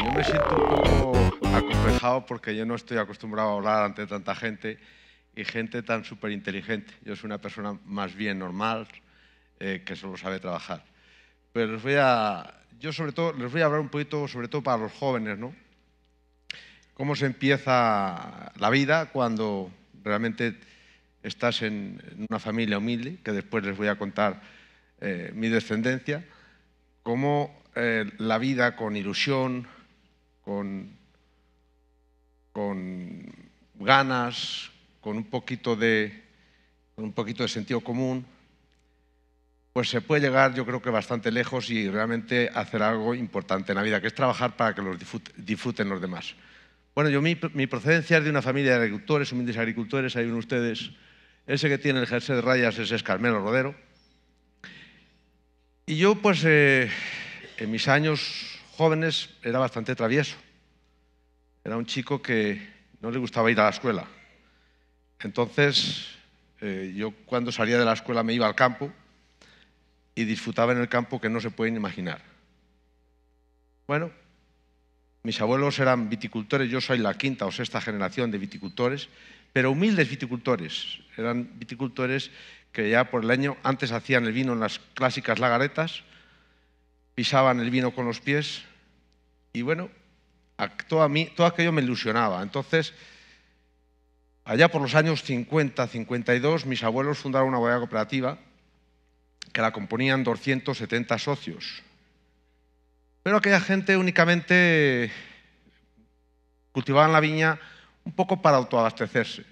Yo me siento un acomplejado porque yo no estoy acostumbrado a hablar ante tanta gente y gente tan súper inteligente. Yo soy una persona más bien normal eh, que solo sabe trabajar. Pero a, yo sobre todo les voy a hablar un poquito, sobre todo para los jóvenes, ¿no? Cómo se empieza la vida cuando realmente estás en una familia humilde, que después les voy a contar eh, mi descendencia, cómo eh, la vida con ilusión, con, con ganas, con un poquito de, un poquito de sentido común, pues se puede llegar yo creo que bastante lejos y realmente hacer algo importante en la vida, que es trabajar para que los disfruten los demás. Bueno, yo mi, procedencia es de una familia de agricultores, humildes agricultores, ahí ven ustedes, ese que tiene el jersey de rayas es Carmelo Rodero. Y yo, pues, eh, en mis años jóvenes era bastante travieso. Era un chico que no le gustaba ir a la escuela. Entonces, eh, yo cuando salía de la escuela me iba al campo y disfrutaba en el campo que no se pueden imaginar. Bueno, mis abuelos eran viticultores, yo soy la quinta o sexta generación de viticultores pero humildes viticultores. Eran viticultores que ya por el año antes hacían el vino en las clásicas lagaretas, pisaban el vino con los pies y bueno, todo, a mí, todo aquello me ilusionaba. Entonces, allá por los años 50, 52, mis abuelos fundaron una bodega cooperativa que la componían 270 socios. Pero aquella gente únicamente cultivaban la viña un poco para autoabastecerse.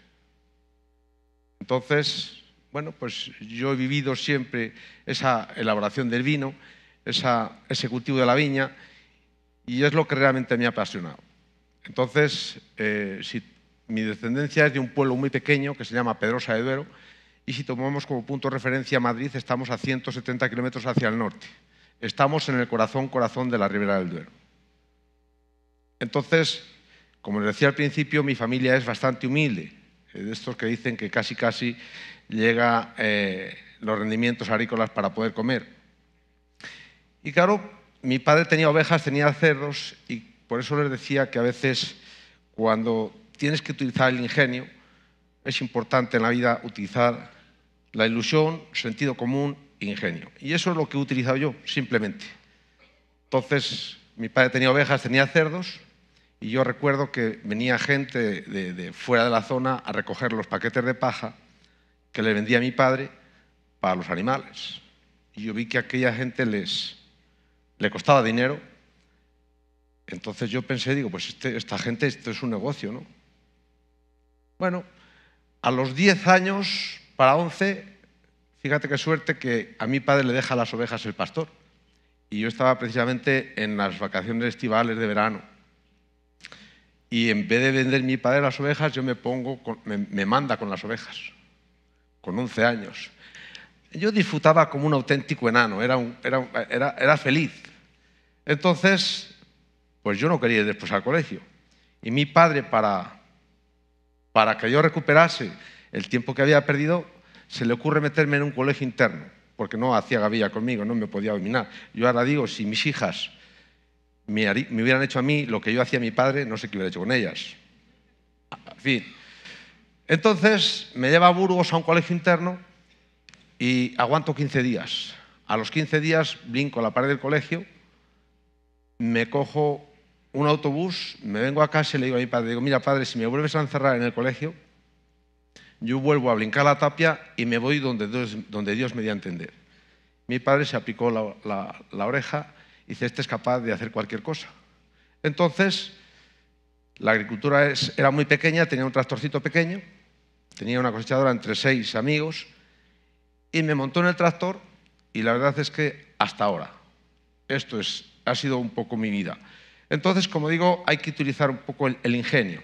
Entonces, bueno, pues yo he vivido siempre esa elaboración del vino, esa, ese cultivo de la viña, y es lo que realmente me ha apasionado. Entonces, eh, mi descendencia es de un pueblo muy pequeño que se llama Pedrosa de Duero, y si tomamos como punto de referencia Madrid, estamos a 170 kilómetros hacia el norte. Estamos en el corazón, corazón de la Ribera del Duero. Entonces, como les decía al principio, mi familia es bastante humilde, de estos que dicen que casi casi llega eh, los rendimientos agrícolas para poder comer. Y claro, mi padre tenía ovejas, tenía cerdos, y por eso les decía que a veces cuando tienes que utilizar el ingenio, es importante en la vida utilizar la ilusión, sentido común ingenio. Y eso es lo que he utilizado yo, simplemente. Entonces, mi padre tenía ovejas, tenía cerdos, y yo recuerdo que venía gente de, fuera de la zona a recoger los paquetes de paja que le vendía mi padre para los animales. Y yo vi que a aquella gente les le costaba dinero. Entonces yo pensé, digo, pues este, esta gente, esto es un negocio, ¿no? Bueno, a los 10 años, para 11, fíjate qué suerte que a mi padre le deja las ovejas el pastor. Y yo estaba precisamente en las vacaciones estivales de verano y en vez de vender mi padre las ovejas, yo me pongo, me, manda con las ovejas, con 11 años. Yo disfrutaba como un auténtico enano, era, era, era, era feliz. Entonces, pues yo no quería ir después al colegio. Y mi padre, para, para que yo recuperase el tiempo que había perdido, se le ocurre meterme en un colegio interno, porque no hacía gavilla conmigo, no me podía dominar. Yo ahora digo, si mis hijas me hubieran hecho a mí lo que yo hacía a mi padre, no sé qué hubiera hecho con ellas. En fin. Entonces me lleva a Burgos a un colegio interno y aguanto 15 días. A los 15 días brinco a la pared del colegio, me cojo un autobús, me vengo a casa y le digo a mi padre, digo, mira padre, si me vuelves a encerrar en el colegio, yo vuelvo a brincar la tapia y me voy donde Dios, me dio a entender. Mi padre se aplicó la oreja Dice, este es capaz de hacer cualquier cosa. Entonces, la agricultura era muy pequeña, tenía un tractorcito pequeño, tenía una cosechadora entre seis amigos, y me montó en el tractor y la verdad es que hasta ahora, esto ha sido un poco mi vida. Entonces, como digo, hay que utilizar un poco el, el ingenio.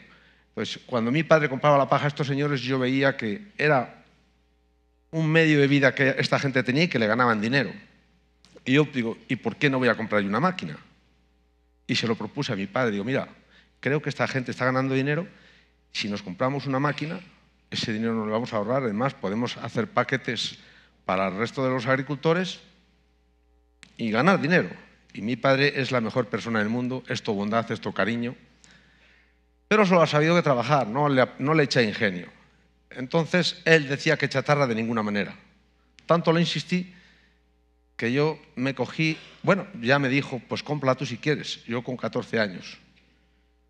Pues cuando mi padre compraba la paja a estos señores, yo veía que era un medio de vida que esta gente tenía y que le ganaban dinero. Y yo digo, ¿y por qué no voy a comprar una máquina? Y se lo propuse a mi padre. Digo, mira, creo que esta gente está ganando dinero. Si nos compramos una máquina, ese dinero nos lo vamos a ahorrar. Además, podemos hacer paquetes para el resto de los agricultores y ganar dinero. Y mi padre es la mejor persona del mundo, esto bondad, esto cariño. Pero solo ha sabido que trabajar, no le, no le echa ingenio. Entonces él decía que chatarra de ninguna manera. Tanto le insistí que yo me cogí, bueno, ya me dijo, pues compra tú si quieres, yo con 14 años.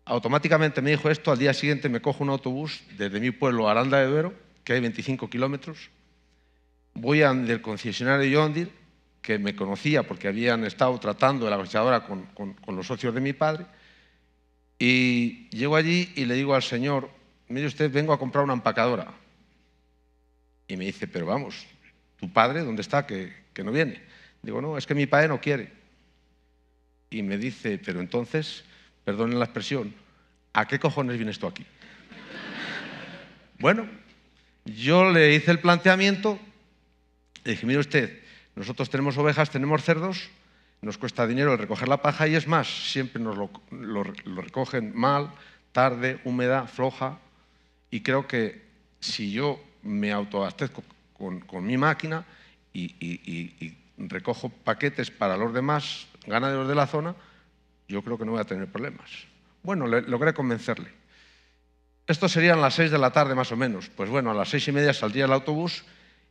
Automáticamente me dijo esto, al día siguiente me cojo un autobús desde mi pueblo Aranda de Duero, que hay 25 kilómetros, voy al concesionario Yondir, que me conocía porque habían estado tratando de la cosechadora con, los socios de mi padre, y llego allí y le digo al señor, mire usted, vengo a comprar una empacadora. Y me dice, pero vamos, ¿tu padre dónde está que, que no viene? Digo, no, es que mi padre no quiere. Y me dice, pero entonces, perdonen la expresión, ¿a qué cojones vienes tú aquí? bueno, yo le hice el planteamiento, le dije, mire usted, nosotros tenemos ovejas, tenemos cerdos, nos cuesta dinero el recoger la paja y es más, siempre nos lo, recogen mal, tarde, húmeda, floja. Y creo que si yo me autoabastezco con, con mi máquina y recojo paquetes para los demás ganaderos de la zona, yo creo que no voy a tener problemas. Bueno, logré convencerle. Esto serían las seis de la tarde más o menos. Pues bueno, a las seis y media saldría el autobús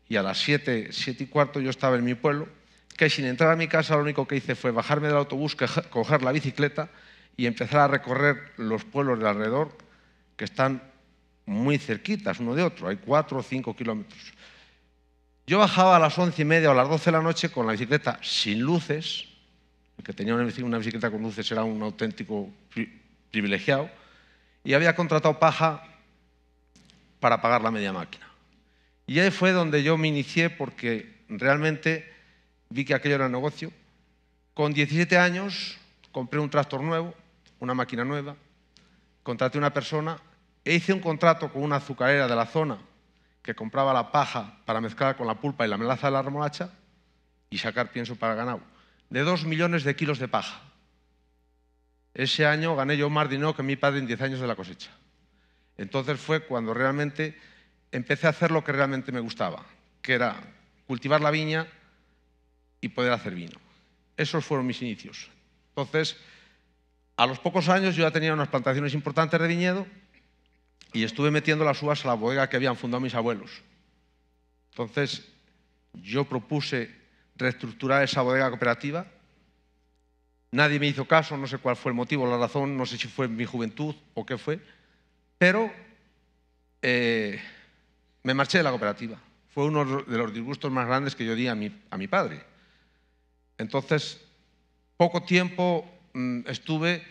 y a las siete, siete y cuarto yo estaba en mi pueblo, que sin entrar a mi casa lo único que hice fue bajarme del autobús, coger la bicicleta y empezar a recorrer los pueblos de alrededor que están muy cerquitas uno de otro, hay cuatro o cinco kilómetros. Yo bajaba a las once y media o a las doce de la noche con la bicicleta sin luces, el que tenía una bicicleta con luces era un auténtico privilegiado, y había contratado paja para pagar la media máquina. Y ahí fue donde yo me inicié porque realmente vi que aquello era negocio. Con 17 años compré un tractor nuevo, una máquina nueva, contraté una persona e hice un contrato con una azucarera de la zona que compraba la paja para mezclar con la pulpa y la melaza de la remolacha y sacar pienso para ganado. De dos millones de kilos de paja. Ese año gané yo más dinero que mi padre en diez años de la cosecha. Entonces fue cuando realmente empecé a hacer lo que realmente me gustaba, que era cultivar la viña y poder hacer vino. Esos fueron mis inicios. Entonces, a los pocos años yo ya tenía unas plantaciones importantes de viñedo y estuve metiendo las uvas a la bodega que habían fundado mis abuelos. Entonces, yo propuse reestructurar esa bodega cooperativa. Nadie me hizo caso, no sé cuál fue el motivo, la razón, no sé si fue mi juventud o qué fue, pero eh, me marché de la cooperativa. Fue uno de los disgustos más grandes que yo di a mi, a mi padre. Entonces, poco tiempo mm, estuve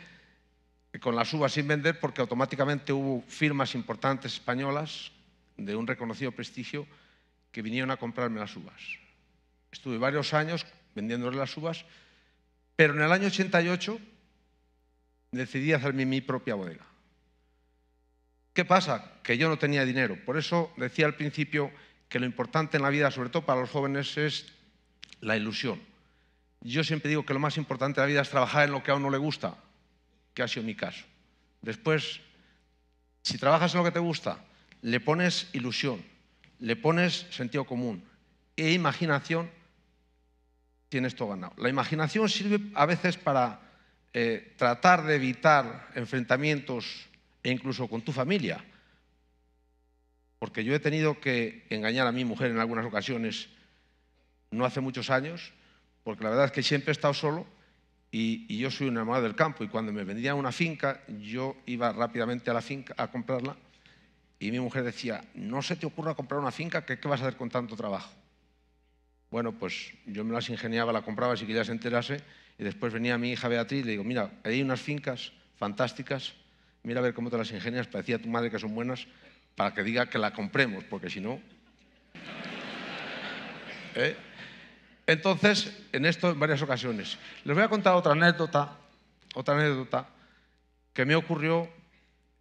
eh, con las uvas sin vender porque automáticamente hubo firmas importantes españolas de un reconocido prestigio que vinieron a comprarme las uvas. Estuve varios años vendiéndole las uvas, pero en el año 88 decidí hacerme mi propia bodega. ¿Qué pasa? Que yo no tenía dinero. Por eso decía al principio que lo importante en la vida, sobre todo para los jóvenes, es la ilusión. Yo siempre digo que lo más importante en la vida es trabajar en lo que a uno le gusta, que ha sido mi caso. Después, si trabajas en lo que te gusta, le pones ilusión, le pones sentido común e imaginación, tienes todo ganado. La imaginación sirve a veces para eh, tratar de evitar enfrentamientos e incluso con tu familia. Porque yo he tenido que engañar a mi mujer en algunas ocasiones, no hace muchos años, porque la verdad es que siempre he estado solo y, yo soy una madre del campo y cuando me vendían una finca, yo iba rápidamente a la finca a comprarla y mi mujer decía, no se te ocurra comprar una finca, ¿qué, qué vas a hacer con tanto trabajo? Bueno, pues yo me las ingeniaba, la compraba si que ella se enterase y después venía mi hija Beatriz y le digo, mira, hay unas fincas fantásticas, mira a ver cómo te las ingenias, parecía a tu madre que son buenas, para que diga que la compremos, porque si no... ¿Eh? Entonces, en esto en varias ocasiones. Les voy a contar otra anécdota, otra anécdota que me ocurrió.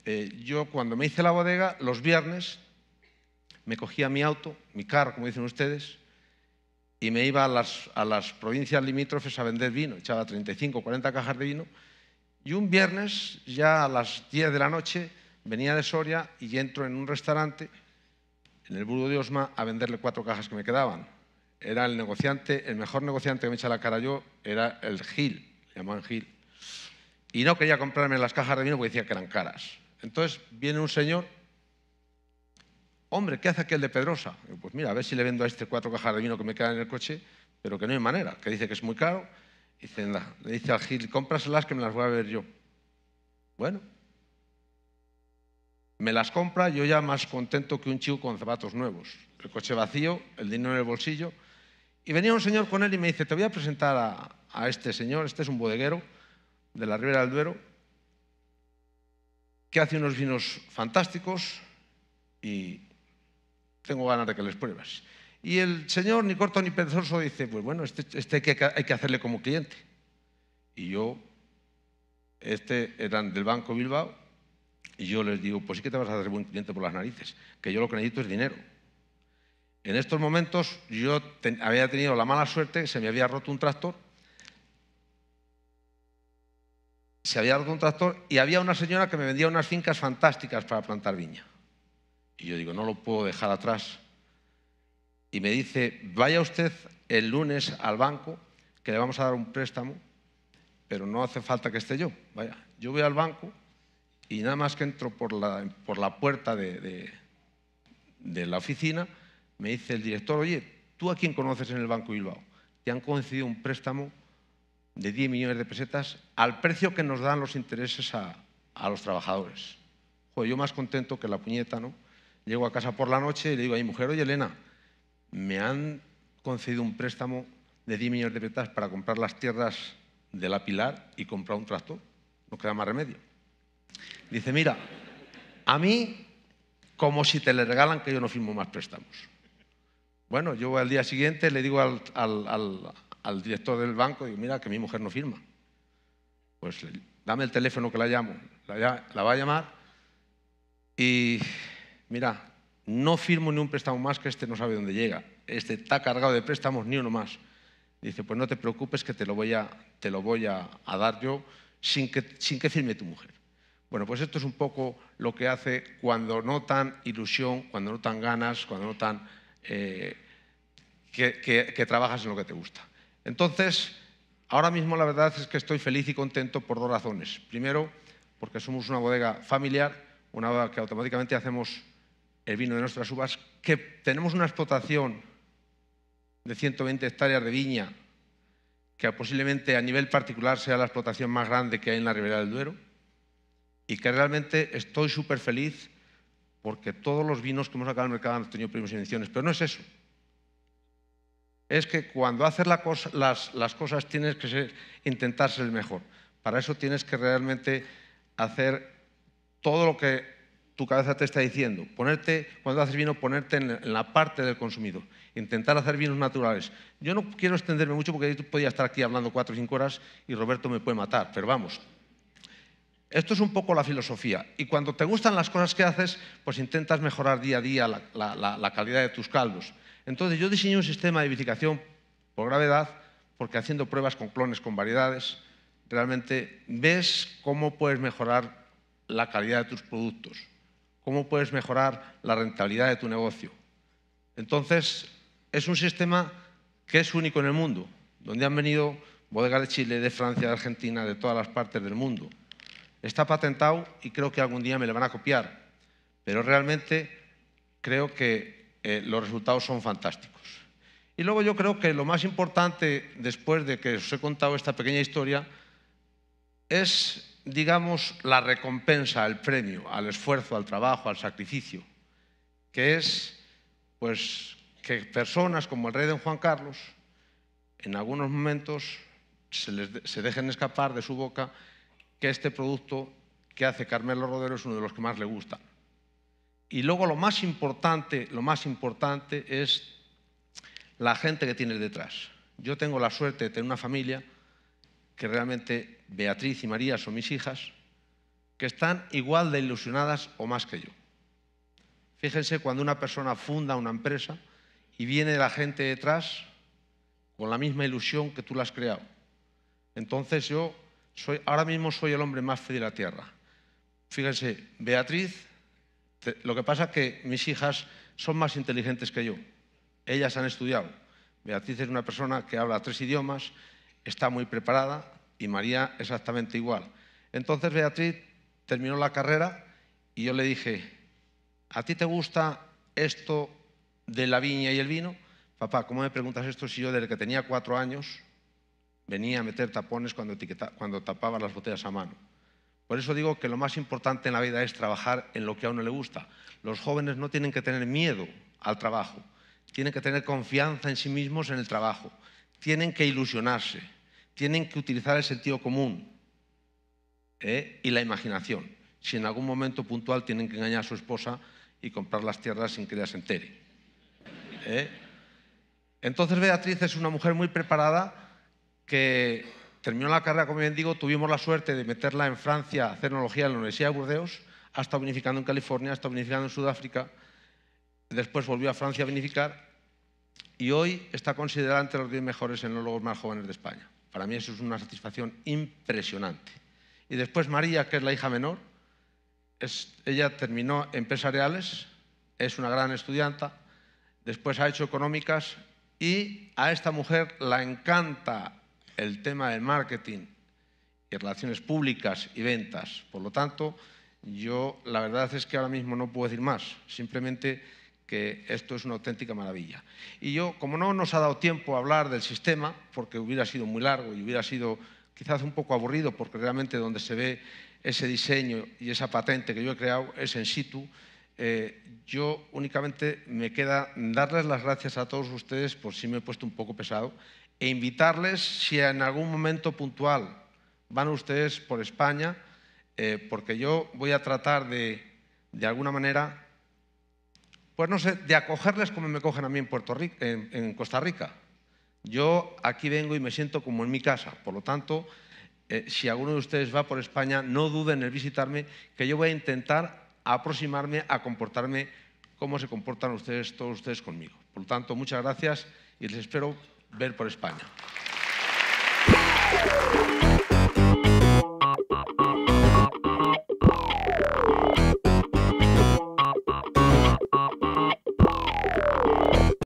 Eh, yo cuando me hice la bodega, los viernes, me cogía mi auto, mi carro, como dicen ustedes, y me iba a las, a las provincias limítrofes a vender vino. Echaba 35, o 40 cajas de vino. Y un viernes, ya a las 10 de la noche, venía de Soria y entro en un restaurante, en el Burgo de Osma, a venderle cuatro cajas que me quedaban era el negociante, el mejor negociante que me echa la cara yo era el Gil, le llamaban Gil. Y no quería comprarme las cajas de vino porque decía que eran caras. Entonces viene un señor, hombre, ¿qué hace aquel de Pedrosa? pues mira, a ver si le vendo a este cuatro cajas de vino que me quedan en el coche, pero que no hay manera, que dice que es muy caro. Y dice, le dice al Gil, cómpraselas que me las voy a ver yo. Bueno, me las compra, yo ya más contento que un chico con zapatos nuevos. El coche vacío, el dinero en el bolsillo. Y venía un señor con él y me dice, te voy a presentar a, este señor, este es un bodeguero de la Ribera del Duero, que hace unos vinos fantásticos y tengo ganas de que les pruebas. Y el señor, ni corto ni perezoso, dice, pues bueno, este, este, hay, que, hay que hacerle como cliente. Y yo, este eran del Banco Bilbao, y yo les digo, pues sí que te vas a hacer buen cliente por las narices, que yo lo que necesito es dinero. En estos momentos yo había tenido la mala suerte, se me había roto un tractor. Se había roto un tractor y había una señora que me vendía unas fincas fantásticas para plantar viña. Y yo digo, no lo puedo dejar atrás. Y me dice, vaya usted el lunes al banco, que le vamos a dar un préstamo, pero no hace falta que esté yo. Vaya, yo voy al banco y nada más que entro por la, por la puerta de la oficina me dice el director, oye, ¿tú a quién conoces en el Banco Bilbao? Te han concedido un préstamo de 10 millones de pesetas al precio que nos dan los intereses a, los trabajadores. Joder, yo más contento que la puñeta, ¿no? Llego a casa por la noche y le digo a mi mujer, oye, Elena, me han concedido un préstamo de 10 millones de pesetas para comprar las tierras de la Pilar y comprar un tractor. No queda más remedio. Dice, mira, a mí como si te le regalan que yo no firmo más préstamos. Bueno, yo al día siguiente le digo al, director del banco, digo, mira que mi mujer no firma. Pues dame el teléfono que la llamo. La, va a llamar y mira, no firmo ni un préstamo más que este no sabe dónde llega. Este está cargado de préstamos, ni uno más. Dice, pues no te preocupes que te lo voy a, te lo voy a dar yo sin que, sin que firme tu mujer. Bueno, pues esto es un poco lo que hace cuando no tan ilusión, cuando no tan ganas, cuando no tan eh, que, que trabajas en lo que te gusta. Entonces, ahora mismo la verdad es que estoy feliz y contento por dos razones. Primero, porque somos una bodega familiar, una bodega que automáticamente hacemos el vino de nuestras uvas, que tenemos una explotación de 120 hectáreas de viña, que posiblemente a nivel particular sea la explotación más grande que hay en la Ribera del Duero, y que realmente estoy súper feliz porque todos los vinos que hemos sacado al mercado han tenido premios y menciones, pero no es eso. Es que cuando haces las, cosas tienes que ser, intentar ser el mejor. Para eso tienes que realmente hacer todo lo que tu cabeza te está diciendo. Ponerte, cuando haces vino, ponerte en la parte del consumidor. Intentar hacer vinos naturales. Yo no quiero extenderme mucho porque tú podía estar aquí hablando cuatro o cinco horas y Roberto me puede matar, pero vamos, esto es un poco la filosofía. Y cuando te gustan las cosas que haces, pues intentas mejorar día a día la, calidad de tus caldos. Entonces yo diseñé un sistema de vivificación por gravedad, porque haciendo pruebas con clones, con variedades, realmente ves cómo puedes mejorar la calidad de tus productos, cómo puedes mejorar la rentabilidad de tu negocio. Entonces, es un sistema que es único en el mundo, donde han venido bodegas de Chile, de Francia, de Argentina, de todas las partes del mundo. Está patentado y creo que algún día me lo van a copiar, pero realmente creo que eh, los resultados son fantásticos. Y luego yo creo que lo más importante, después de que os he contado esta pequeña historia, es, digamos, la recompensa, el premio al esfuerzo, al trabajo, al sacrificio, que es, pues, que personas como el rey don Juan Carlos, en algunos momentos se dejen escapar de su boca que este producto que hace Carmelo Rodero es uno de los que más le gusta. Y luego lo más importante, lo más importante es la gente que tienes detrás. Yo tengo la suerte de tener una familia que realmente Beatriz y María son mis hijas, que están igual de ilusionadas o más que yo. Fíjense cuando una persona funda una empresa y viene la gente detrás con la misma ilusión que tú la has creado. Entonces yo ahora mismo soy el hombre más fe de la tierra. Fíjense, Beatriz, lo que pasa es que mis hijas son más inteligentes que yo. Ellas han estudiado. Beatriz es una persona que habla tres idiomas, está muy preparada y María exactamente igual. Entonces Beatriz terminó la carrera y yo le dije, ¿a ti te gusta esto de la viña y el vino? Papá, ¿cómo me preguntas esto si yo desde que tenía cuatro años venía a meter tapones cuando, cuando tapaba las botellas a mano. Por eso digo que lo más importante en la vida es trabajar en lo que a uno le gusta. Los jóvenes no tienen que tener miedo al trabajo, tienen que tener confianza en sí mismos en el trabajo, tienen que ilusionarse, tienen que utilizar el sentido común ¿eh? y la imaginación. Si en algún momento puntual tienen que engañar a su esposa y comprar las tierras sin que ella se entere. ¿eh? Entonces Beatriz es una mujer muy preparada que terminó la carrera, como bien digo, tuvimos la suerte de meterla en Francia, hacer enología en la Universidad de Burdeos, ha estado vinificando en California, ha estado vinificando en Sudáfrica, después volvió a Francia a vinificar y hoy está considerada entre los 10 mejores enólogos más jóvenes de España. Para mí eso es una satisfacción impresionante. Y después María, que es la hija menor, es, ella terminó empresariales, es una gran estudianta, después ha hecho económicas y a esta mujer la encanta el tema del marketing y relaciones públicas y ventas. Por lo tanto, yo la verdad es que ahora mismo no puedo decir más, simplemente que esto es una auténtica maravilla. Y yo, como no nos ha dado tiempo a hablar del sistema, porque hubiera sido muy largo y hubiera sido quizás un poco aburrido, porque realmente donde se ve ese diseño y esa patente que yo he creado es en situ, eh, yo únicamente me queda darles las gracias a todos ustedes por si me he puesto un poco pesado e invitarles si en algún momento puntual van ustedes por España, eh, porque yo voy a tratar de, de alguna manera, pues no sé, de acogerles como me cogen a mí en, Puerto en, Costa Rica. Yo aquí vengo y me siento como en mi casa, por lo tanto, eh, si alguno de ustedes va por España, no duden en visitarme, que yo voy a intentar aproximarme a comportarme como se comportan ustedes, todos ustedes conmigo. Por lo tanto, muchas gracias y les espero ver por España.